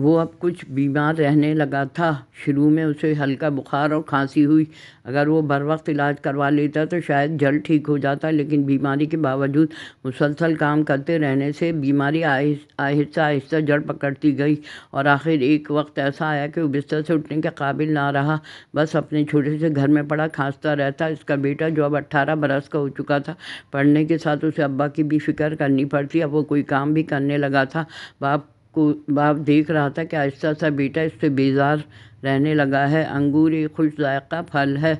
वो अब कुछ बीमार रहने लगा था शुरू में उसे हल्का बुखार और खांसी हुई अगर वो बर वक्त इलाज करवा लेता तो शायद जल्द ठीक हो जाता लेकिन बीमारी के बावजूद मुसलसल काम करते रहने से बीमारी आहिस्ता आहिस्ता जड़ पकड़ती गई और आखिर एक वक्त ऐसा आया कि वो बिस्तर से उठने के काबिल ना रहा बस अपने छोटे से घर में पड़ा खांसता रहता इसका बेटा जो अब अट्ठारह बरस का हो चुका था पढ़ने के साथ उसे अब्बा की भी फिक्र करनी पड़ती अब वो कोई काम भी करने लगा था बाप को बाप देख रहा था कि आहिस्ता सा बेटा इससे बेजार रहने लगा है अंगूर एक खुश जायका फल है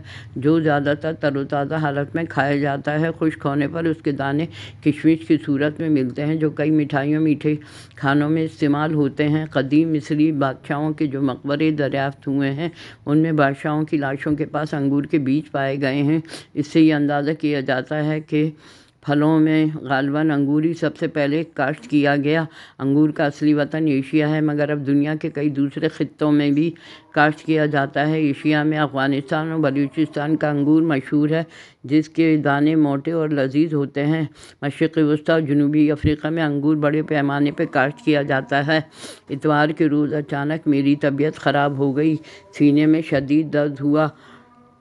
जो ज़्यादातर तरोताज़ा हालत में खाया जाता है खुश्क होने पर उसके दाने किशमिश की सूरत में मिलते हैं जो कई मिठाइयों मीठे खानों में इस्तेमाल होते हैं कदीम मिसरी बादशाहों के जो मकबरे दरियाफ्त हुए हैं उनमें बादशाहों की लाशों के पास अंगूर के बीज पाए गए हैं इससे ये अंदाज़ा किया जाता है कि फलों में गालबन अंगूर ही सबसे पहले काश्त किया गया अंगूर का असली वतन एशिया है मगर अब दुनिया के कई दूसरे खत्ों में भी काश्त किया जाता है एशिया में अफ़गानिस्तान और बलूचिस्तान का अंगूर मशहूर है जिसके दाने मोटे और लजीज होते हैं मशरक़ वस्ती और जनूबी अफ्रीका में अंगूर बड़े पैमाने पर काश्त किया जाता है इतवार के रोज़ अचानक मेरी तबीयत ख़राब हो गई सीने में शदीद दर्द हुआ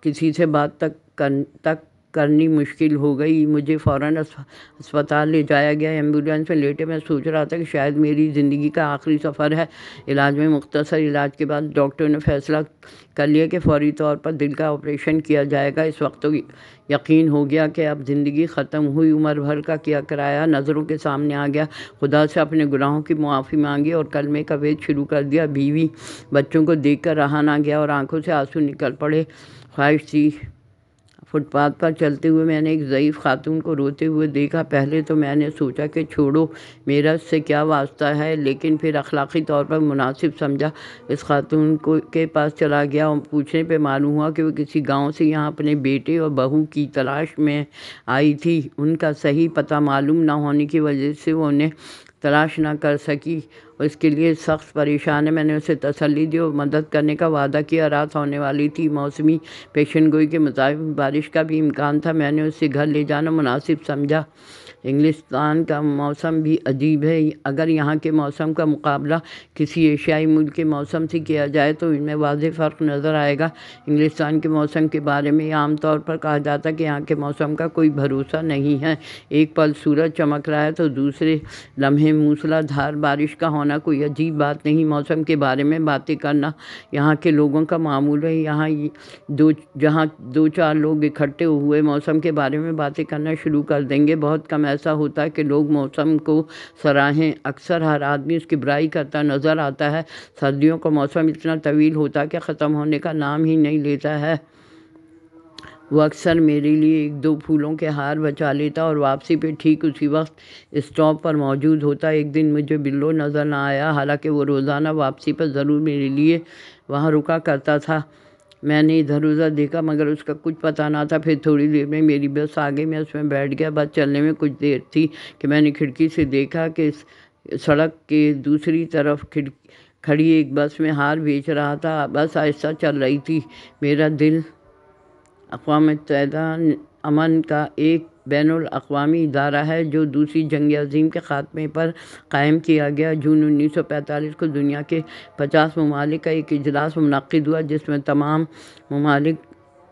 किसी से बात तक कर तक करनी मुश्किल हो गई मुझे फ़ौरन अस्पताल ले जाया गया एम्बुलेंस में लेटे मैं सोच रहा था कि शायद मेरी ज़िंदगी का आखिरी सफ़र है इलाज में मुख्तर इलाज के बाद डॉक्टर ने फैसला कर लिया कि फौरी तौर पर दिल का ऑपरेशन किया जाएगा इस वक्त तो यकीन हो गया कि अब ज़िंदगी ख़त्म हुई उम्र भर का किया कराया नज़रों के सामने आ गया खुदा से अपने गुनाहों की मुआफ़ी मांगी और कलमे का वेद शुरू कर दिया बीवी बच्चों को देख कर रहा ना गया और आंखों से आंसू निकल पड़े ख्वाहिश थी फुटपाथ पर चलते हुए मैंने एक ज़यीफ़ खातून को रोते हुए देखा पहले तो मैंने सोचा कि छोड़ो मेरा इससे क्या वास्ता है लेकिन फिर अख़लाक़ी तौर पर मुनासिब समझा इस खातून को के पास चला गया और पूछने पे मालूम हुआ कि वो किसी गाँव से यहाँ अपने बेटे और बहू की तलाश में आई थी उनका सही पता मालूम ना होने की वजह से वो उन्हें तलाश ना कर सकी उसके लिए सख्त परेशान है मैंने उसे तसल्ली दी और मदद करने का वादा किया रात होने वाली थी मौसमी पेशन गोई के मुताबिक बारिश का भी इम्कान था मैंने उसे घर ले जाना मुनासिब समझा इंग्लिस्तान का मौसम भी अजीब है अगर यहाँ के मौसम का मुकाबला किसी एशियाई मुल्क के मौसम से किया जाए तो इनमें वाज फ़र्क नज़र आएगा इंग्लिस्तान के मौसम के बारे में आमतौर पर कहा जाता है कि यहाँ के मौसम का कोई भरोसा नहीं है एक पल सूरज चमक रहा है तो दूसरे लम्हे मूसलाधार बारिश का हो होना कोई अजीब बात नहीं मौसम के बारे में बातें करना यहाँ के लोगों का मामूल है यहाँ दो जहाँ दो चार लोग इकट्ठे हुए मौसम के बारे में बातें करना शुरू कर देंगे बहुत कम ऐसा होता है कि लोग मौसम को सराहें अक्सर हर आदमी उसकी बुराई करता नज़र आता है सर्दियों का मौसम इतना तवील होता है कि ख़त्म होने का नाम ही नहीं लेता है वो अक्सर मेरे लिए एक दो फूलों के हार बचा लेता और वापसी पे ठीक उसी वक्त स्टॉप पर मौजूद होता एक दिन मुझे बिल्लो नज़र ना आया हालांकि वो रोज़ाना वापसी पर ज़रूर मेरे लिए वहाँ रुका करता था मैंने इधर उधर देखा मगर उसका कुछ पता ना था फिर थोड़ी देर में मेरी बस आगे मैं उसमें बैठ गया बस चलने में कुछ देर थी कि मैंने खिड़की से देखा कि सड़क के दूसरी तरफ खिड़ खड़ी एक बस में हार बेच रहा था बस ऐसा चल रही थी मेरा दिल अक़वा मतदा अमन का एक अवी इदारा है जो दूसरी जंग अज़ीम के ख़ात्मे पर क़ायम किया गया जून उन्नीस सौ पैंतालीस को दुनिया के पचास ममालिक का एक अजलास मुनद हुआ जिसमें तमाम ममालिक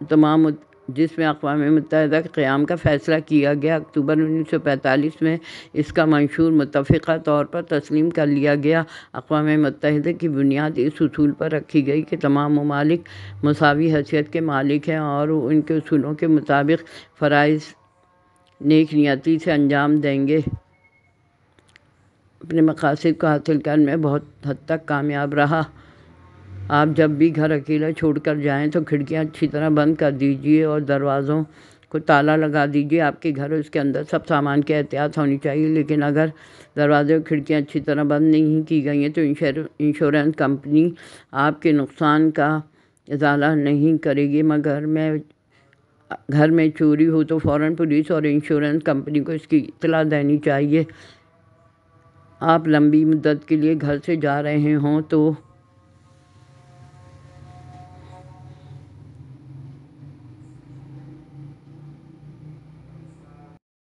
तमाम जिसमें अकवा मुतहद क़्याम का फ़ैसला किया गया अक्टूबर उन्नीस सौ पैंतालीस में इसका मंशूर मुतफ़ा तौर पर तस्लीम कर लिया गया अकवा मुतहद की बुनियाद इस असूल पर रखी गई कि तमाम ममालिक मसावी हैसियत के मालिक हैं और उनके असूलों के मुताबिक फ़रज़ नेक नियति से अंजाम देंगे अपने मकासद को हासिल करने में बहुत हद तक कामयाब रहा आप जब भी घर अकेला छोड़ कर जाएँ तो खिड़कियाँ अच्छी तरह बंद कर दीजिए और दरवाज़ों को ताला लगा दीजिए आपके घर उसके अंदर सब सामान के एहतियात होनी चाहिए लेकिन अगर दरवाज़े और खिड़कियाँ अच्छी तरह बंद नहीं की गई हैं तो इंश्योरेंस कंपनी आपके नुकसान का इजाला नहीं करेगी मगर मैं घर में चोरी हो तो फ़ौर पुलिस और इंश्योरेंस कंपनी को इसकी इतला देनी चाहिए आप लंबी मुद्दत के लिए घर से जा रहे हों तो